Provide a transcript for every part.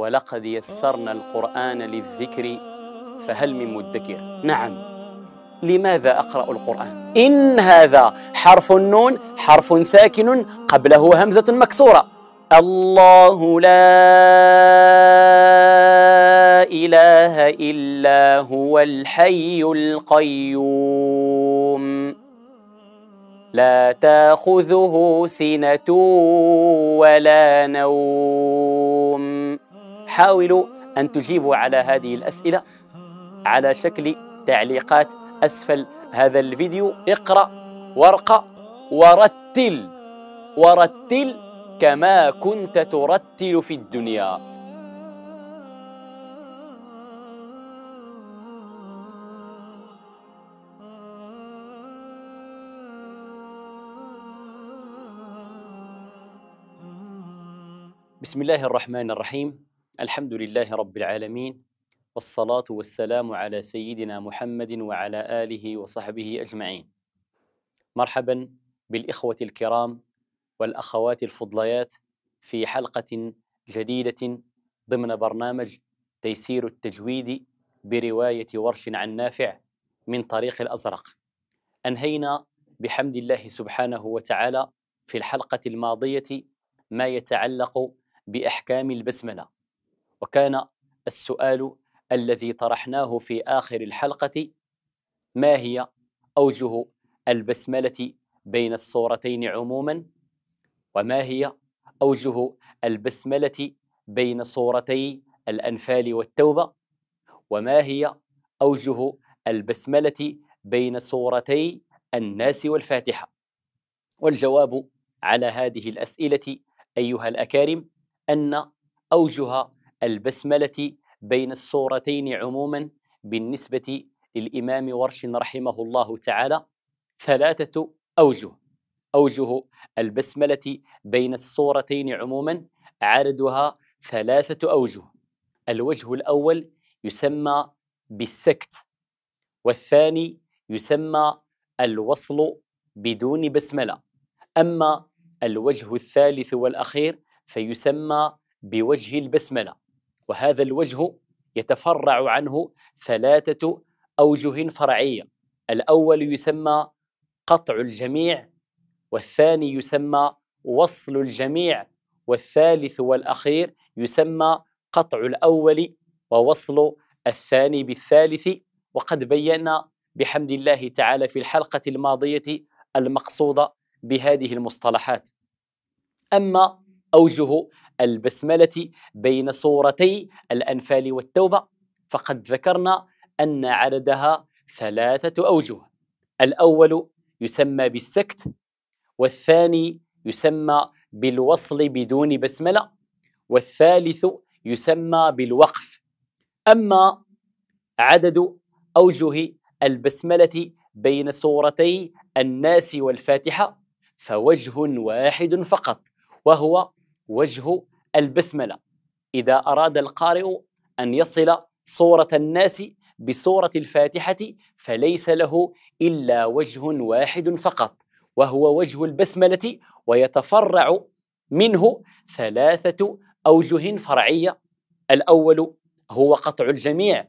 ولقد يسرنا القرآن للذكر فهل من مدكر نعم لماذا أقرأ القرآن إن هذا حرف النون حرف ساكن قبله همزة مكسورة الله لا إله إلا هو الحي القيوم لا تاخذه سنة ولا نوم حاولوا أن تجيبوا على هذه الأسئلة على شكل تعليقات أسفل هذا الفيديو اقرأ وارقى ورتل ورتل كما كنت ترتل في الدنيا بسم الله الرحمن الرحيم الحمد لله رب العالمين والصلاة والسلام على سيدنا محمد وعلى آله وصحبه أجمعين. مرحبا بالإخوة الكرام والأخوات الفضليات في حلقة جديدة ضمن برنامج تيسير التجويد برواية ورش عن نافع من طريق الأزرق. أنهينا بحمد الله سبحانه وتعالى في الحلقة الماضية ما يتعلق بأحكام البسملة. وكان السؤال الذي طرحناه في آخر الحلقة ما هي أوجه البسملة بين الصورتين عموما وما هي أوجه البسملة بين صورتي الأنفال والتوبة وما هي أوجه البسملة بين صورتي الناس والفاتحة والجواب على هذه الأسئلة أيها الأكارم أن أوجه البسملة بين السورتين عموما بالنسبة للإمام ورش رحمه الله تعالى ثلاثة أوجه أوجه البسملة بين السورتين عموما عددها ثلاثة أوجه الوجه الأول يسمى بالسكت والثاني يسمى الوصل بدون بسملة أما الوجه الثالث والأخير فيسمى بوجه البسملة وهذا الوجه يتفرع عنه ثلاثة أوجه فرعية الأول يسمى قطع الجميع والثاني يسمى وصل الجميع والثالث والأخير يسمى قطع الأول ووصل الثاني بالثالث وقد بينا بحمد الله تعالى في الحلقة الماضية المقصودة بهذه المصطلحات أما أوجه البسملة بين سورتي الأنفال والتوبة فقد ذكرنا أن عددها ثلاثة أوجه الأول يسمى بالسكت والثاني يسمى بالوصل بدون بسملة والثالث يسمى بالوقف أما عدد أوجه البسملة بين سورتي الناس والفاتحة فوجه واحد فقط وهو وجه البسملة إذا أراد القارئ أن يصل صورة الناس بصورة الفاتحة فليس له إلا وجه واحد فقط وهو وجه البسملة ويتفرع منه ثلاثة أوجه فرعية الأول هو قطع الجميع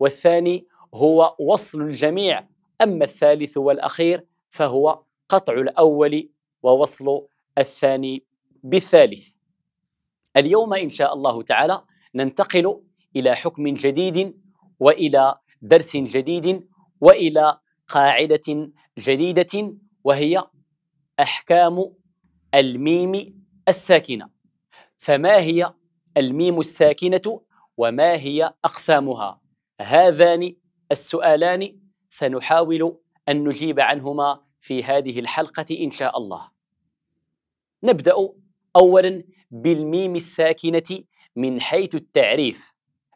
والثاني هو وصل الجميع أما الثالث والأخير فهو قطع الأول ووصل الثاني بالثالث اليوم ان شاء الله تعالى ننتقل الى حكم جديد والى درس جديد والى قاعده جديده وهي احكام الميم الساكنه فما هي الميم الساكنه وما هي اقسامها هذان السؤالان سنحاول ان نجيب عنهما في هذه الحلقه ان شاء الله نبدا اولا بالميم الساكنة من حيث التعريف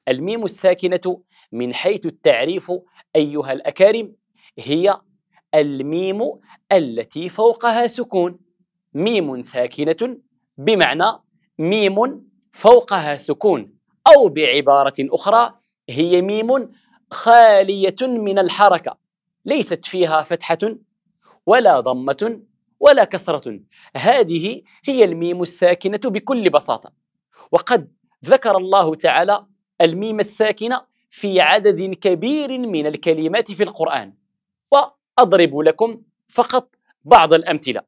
الميم الساكنة من حيث التعريف أيها الأكارم هي الميم التي فوقها سكون ميم ساكنة بمعنى ميم فوقها سكون أو بعبارة أخرى هي ميم خالية من الحركة ليست فيها فتحة ولا ضمة ولا كسرة هذه هي الميم الساكنة بكل بساطة وقد ذكر الله تعالى الميم الساكنة في عدد كبير من الكلمات في القرآن وأضرب لكم فقط بعض الأمثلة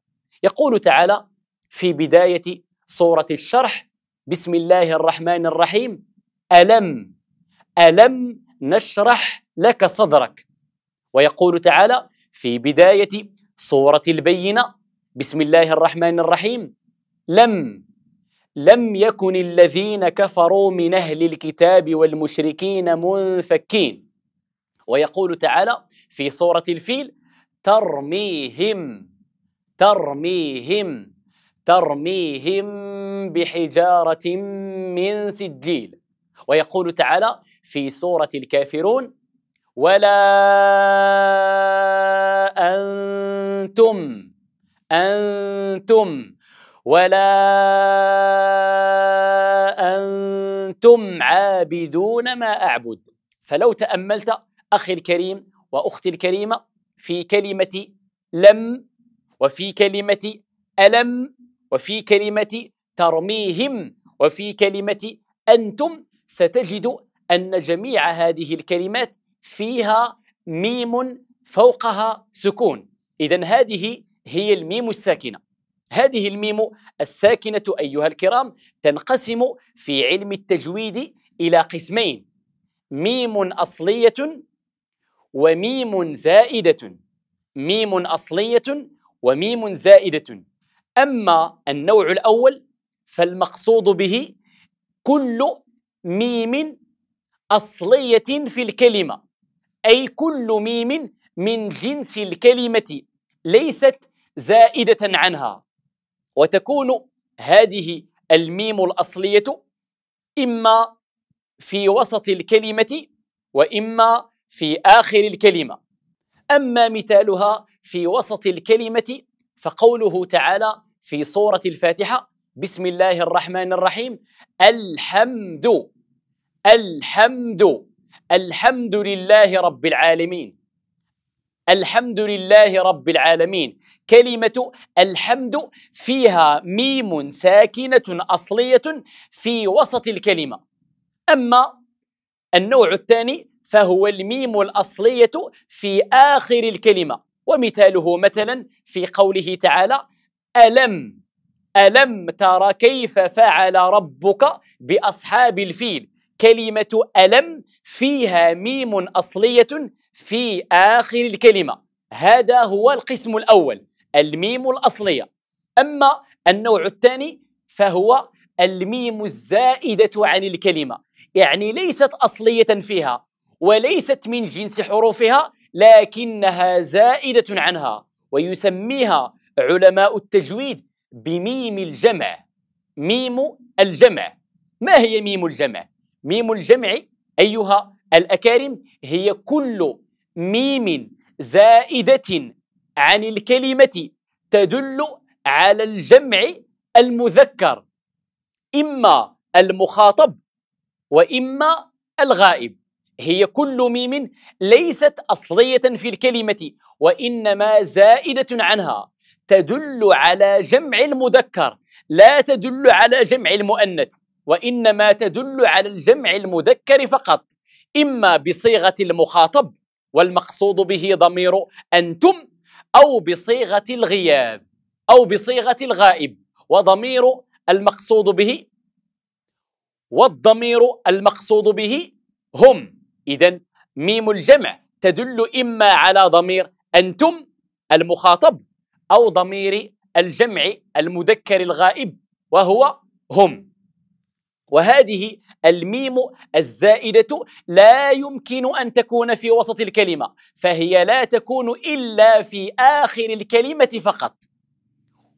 يقول تعالى في بداية سورة الشرح بسم الله الرحمن الرحيم ألم ألم نشرح لك صدرك ويقول تعالى في بداية سورة البينة بسم الله الرحمن الرحيم لم لم يكن الذين كفروا من اهل الكتاب والمشركين منفكين ويقول تعالى في سوره الفيل ترميهم ترميهم ترميهم بحجاره من سجيل ويقول تعالى في سوره الكافرون ولا انتم أنتم ولا أنتم عابدون ما أعبد فلو تأملت أخي الكريم وأختي الكريمة في كلمة لم وفي كلمة ألم وفي كلمة ترميهم وفي كلمة أنتم ستجد أن جميع هذه الكلمات فيها ميم فوقها سكون إذا هذه هي الميم الساكنة هذه الميم الساكنة أيها الكرام تنقسم في علم التجويد إلى قسمين ميم أصلية وميم زائدة ميم أصلية وميم زائدة أما النوع الأول فالمقصود به كل ميم أصلية في الكلمة أي كل ميم من جنس الكلمة ليست زائدة عنها وتكون هذه الميم الأصلية إما في وسط الكلمة وإما في آخر الكلمة أما مثالها في وسط الكلمة فقوله تعالى في سورة الفاتحة بسم الله الرحمن الرحيم الحمد الحمد الحمد لله رب العالمين الحمد لله رب العالمين كلمة الحمد فيها ميم ساكنة أصلية في وسط الكلمة أما النوع الثاني فهو الميم الأصلية في آخر الكلمة ومثاله مثلا في قوله تعالى ألم ألم ترى كيف فعل ربك بأصحاب الفيل كلمة ألم فيها ميم أصلية في آخر الكلمة هذا هو القسم الأول الميم الأصلية أما النوع الثاني فهو الميم الزائدة عن الكلمة يعني ليست أصلية فيها وليست من جنس حروفها لكنها زائدة عنها ويسميها علماء التجويد بميم الجمع ميم الجمع ما هي ميم الجمع؟ ميم الجمع أيها الأكارم هي كل ميم زائدة عن الكلمة تدل على الجمع المذكر إما المخاطب وإما الغائب هي كل ميم ليست أصلية في الكلمة وإنما زائدة عنها تدل على جمع المذكر لا تدل على جمع المؤنث وإنما تدل على الجمع المذكر فقط إما بصيغة المخاطب والمقصود به ضمير أنتم أو بصيغة الغياب أو بصيغة الغائب وضمير المقصود به والضمير المقصود به هم إذا ميم الجمع تدل إما على ضمير أنتم المخاطب أو ضمير الجمع المذكر الغائب وهو هم وهذه الميم الزائدة لا يمكن أن تكون في وسط الكلمة فهي لا تكون إلا في آخر الكلمة فقط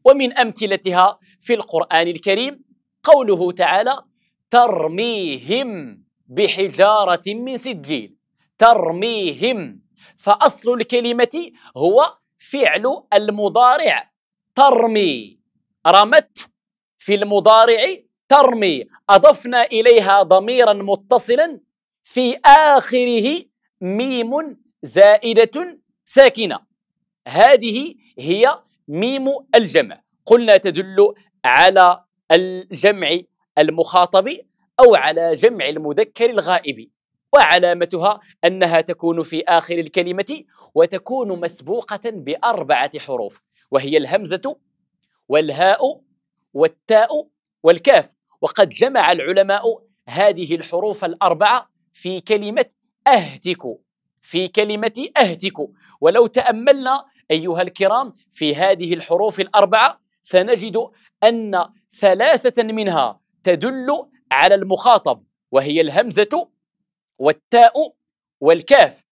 ومن أمثلتها في القرآن الكريم قوله تعالى ترميهم بحجارة من سجيل ترميهم فأصل الكلمة هو فعل المضارع ترمي رمت في المضارع ترمي أضفنا إليها ضميرا متصلا في آخره ميم زائدة ساكنة هذه هي ميم الجمع قلنا تدل على الجمع المخاطب أو على جمع المذكر الغائب وعلامتها أنها تكون في آخر الكلمة وتكون مسبوقة بأربعة حروف وهي الهمزة والهاء والتاء والكاف وقد جمع العلماء هذه الحروف الأربعة في كلمة أهتك في كلمة أهتك ولو تأملنا أيها الكرام في هذه الحروف الأربعة سنجد أن ثلاثة منها تدل على المخاطب وهي الهمزة والتاء والكاف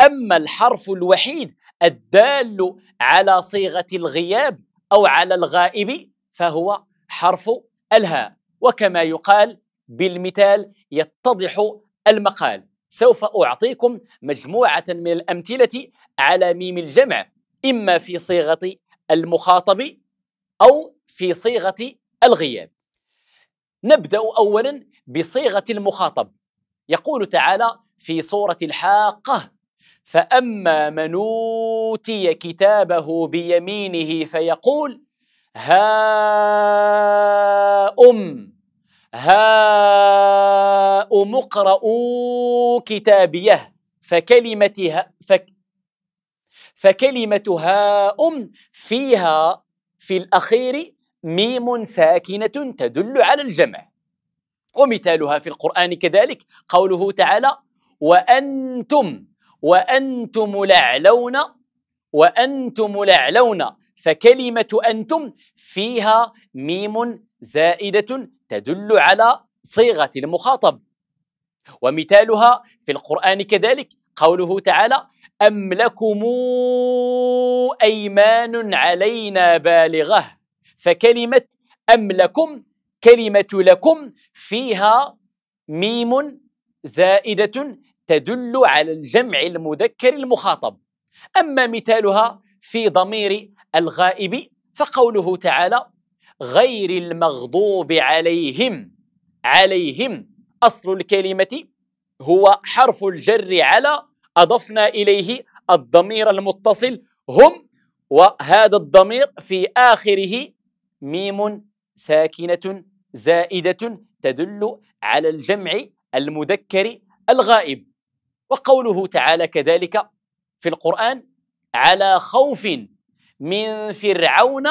أما الحرف الوحيد الدال على صيغة الغياب أو على الغائب فهو حرف ألها وكما يقال بالمثال يتضح المقال سوف أعطيكم مجموعة من الأمثلة على ميم الجمع إما في صيغة المخاطب أو في صيغة الغياب نبدأ أولا بصيغة المخاطب يقول تعالى في سورة الحاقة فأما من أوتي كتابه بيمينه فيقول هاؤم هاؤم اقرؤوا كتابيه فكلمة فك فكلمة أم فيها في الأخير ميم ساكنة تدل على الجمع ومثالها في القرآن كذلك قوله تعالى وأنتم وأنتم لعلون وأنتم لعلون فكلمة أنتم فيها ميم زائدة تدل على صيغة المخاطب ومثالها في القرآن كذلك قوله تعالى أم لكم أيمان علينا بالغة فكلمة أم لكم كلمة لكم فيها ميم زائدة تدل على الجمع المذكر المخاطب أما مثالها في ضمير الغائب فقوله تعالى غير المغضوب عليهم عليهم أصل الكلمة هو حرف الجر على أضفنا إليه الضمير المتصل هم وهذا الضمير في آخره ميم ساكنة زائدة تدل على الجمع المذكر الغائب وقوله تعالى كذلك في القرآن على خوف من فرعون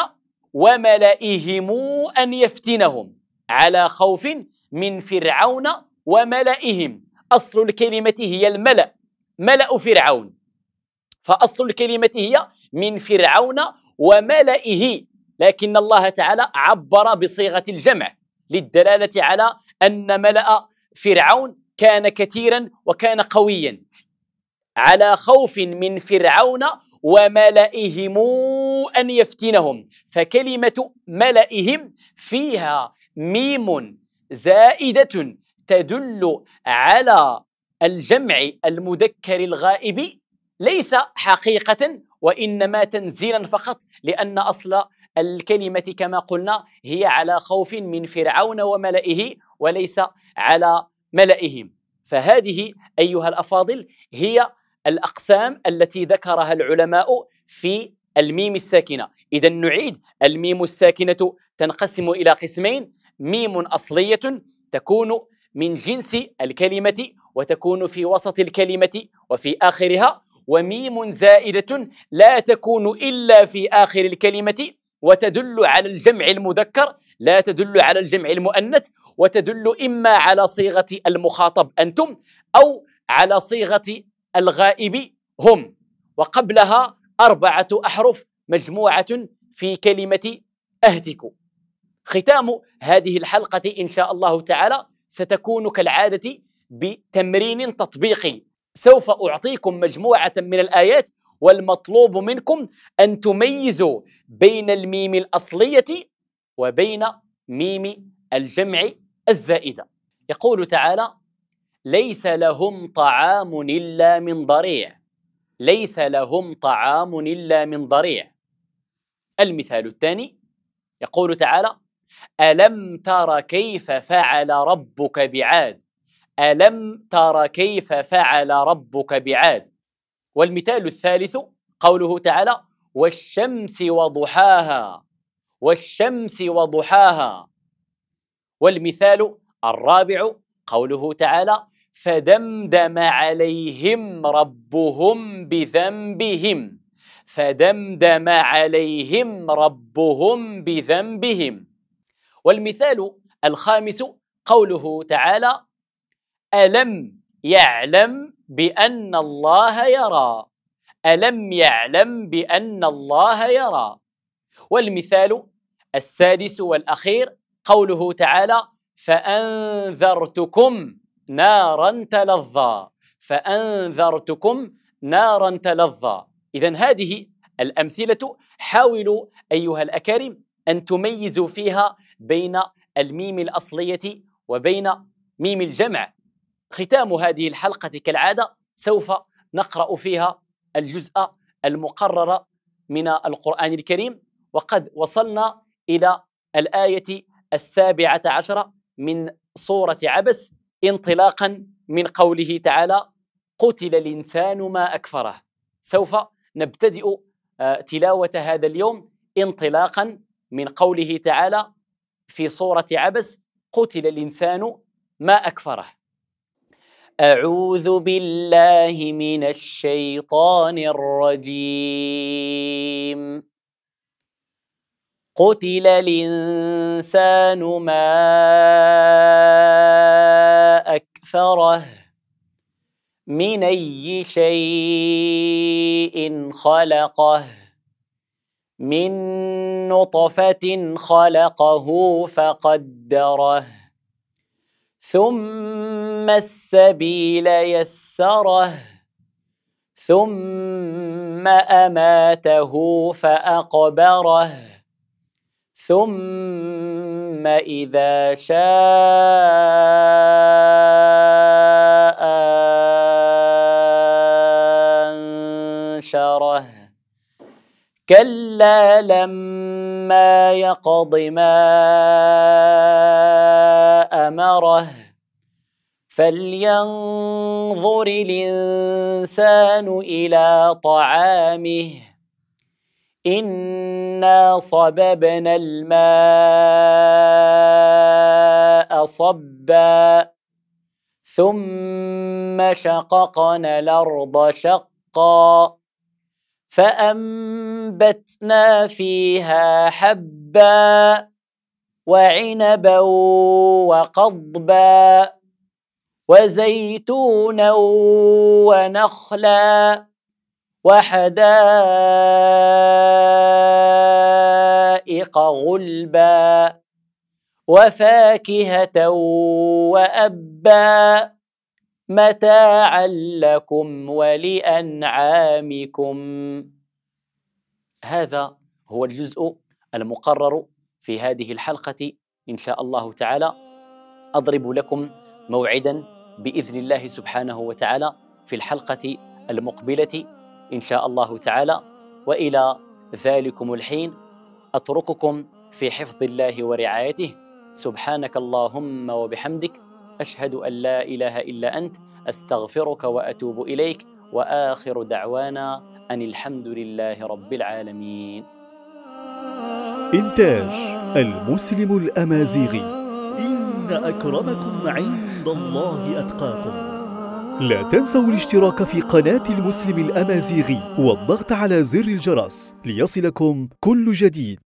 وملئهم أن يفتنهم على خوف من فرعون وملئهم أصل الكلمة هي الملأ ملأ فرعون فأصل الكلمة هي من فرعون وملئه لكن الله تعالى عبر بصيغة الجمع للدلالة على أن ملأ فرعون كان كثيرا وكان قويا على خوف من فرعون وملئهم أن يفتنهم فكلمة ملئهم فيها ميم زائدة تدل على الجمع المذكر الغائب ليس حقيقة وإنما تنزيلا فقط لأن أصل الكلمة كما قلنا هي على خوف من فرعون وملئه وليس على ملئهم فهذه أيها الأفاضل هي الأقسام التي ذكرها العلماء في الميم الساكنة إذا نعيد الميم الساكنة تنقسم إلى قسمين ميم أصلية تكون من جنس الكلمة وتكون في وسط الكلمة وفي آخرها وميم زائدة لا تكون إلا في آخر الكلمة وتدل على الجمع المذكر لا تدل على الجمع المؤنث وتدل إما على صيغة المخاطب أنتم أو على صيغة الغائب هم وقبلها أربعة أحرف مجموعة في كلمة أهتك ختام هذه الحلقة إن شاء الله تعالى ستكون كالعادة بتمرين تطبيقي سوف أعطيكم مجموعة من الآيات والمطلوب منكم أن تميزوا بين الميم الأصلية وبين ميم الجمع الزائدة يقول تعالى ليس لهم طعام إلا من ضريع ليس لهم طعام إلا من ضريع المثال الثاني يقول تعالى ألم تر كيف فعل ربك بعاد ألم تر كيف فعل ربك بعاد والمثال الثالث قوله تعالى والشمس وضحاها والشمس وضحاها والمثال الرابع قوله تعالى فدمدم عليهم ربهم بذنبهم فدمدم عليهم ربهم بذنبهم والمثال الخامس قوله تعالى ألم يعلم بأن الله يرى ألم يعلم بأن الله يرى والمثال السادس والأخير قوله تعالى فأنذرتكم نارا تلظى فأنذرتكم نارا تلظى إذا هذه الأمثلة حاولوا أيها الأكارم أن تميزوا فيها بين الميم الأصلية وبين ميم الجمع ختام هذه الحلقة كالعادة سوف نقرأ فيها الجزء المقرر من القرآن الكريم وقد وصلنا إلى الآية السابعة عشرة من سورة عبس انطلاقا من قوله تعالى قتل الانسان ما اكفره سوف نبتدئ آه، تلاوه هذا اليوم انطلاقا من قوله تعالى في سوره عبس قتل الانسان ما اكفره اعوذ بالله من الشيطان الرجيم قتل الانسان ما مغفره من اي شيء خلقه من نطفه خلقه فقدره ثم السبيل يسره ثم اماته فاقبره ثم اذا شاء كلا لما يقض ما امره فلينظر الانسان الى طعامه انا صببنا الماء صبا ثم شققنا الارض شقا فأنبتنا فيها حبا وعنبا وقضبا وزيتونا ونخلا وحدائق غلبا وفاكهة وأبا متاعا لكم ولانعامكم هذا هو الجزء المقرر في هذه الحلقه ان شاء الله تعالى اضرب لكم موعدا باذن الله سبحانه وتعالى في الحلقه المقبله ان شاء الله تعالى والى ذلكم الحين اترككم في حفظ الله ورعايته سبحانك اللهم وبحمدك أشهد أن لا إله إلا أنت أستغفرك وأتوب إليك وآخر دعوانا أن الحمد لله رب العالمين إنتاج المسلم الأمازيغي إن أكرمكم عند الله أتقاكم لا تنسوا الاشتراك في قناة المسلم الأمازيغي والضغط على زر الجرس ليصلكم كل جديد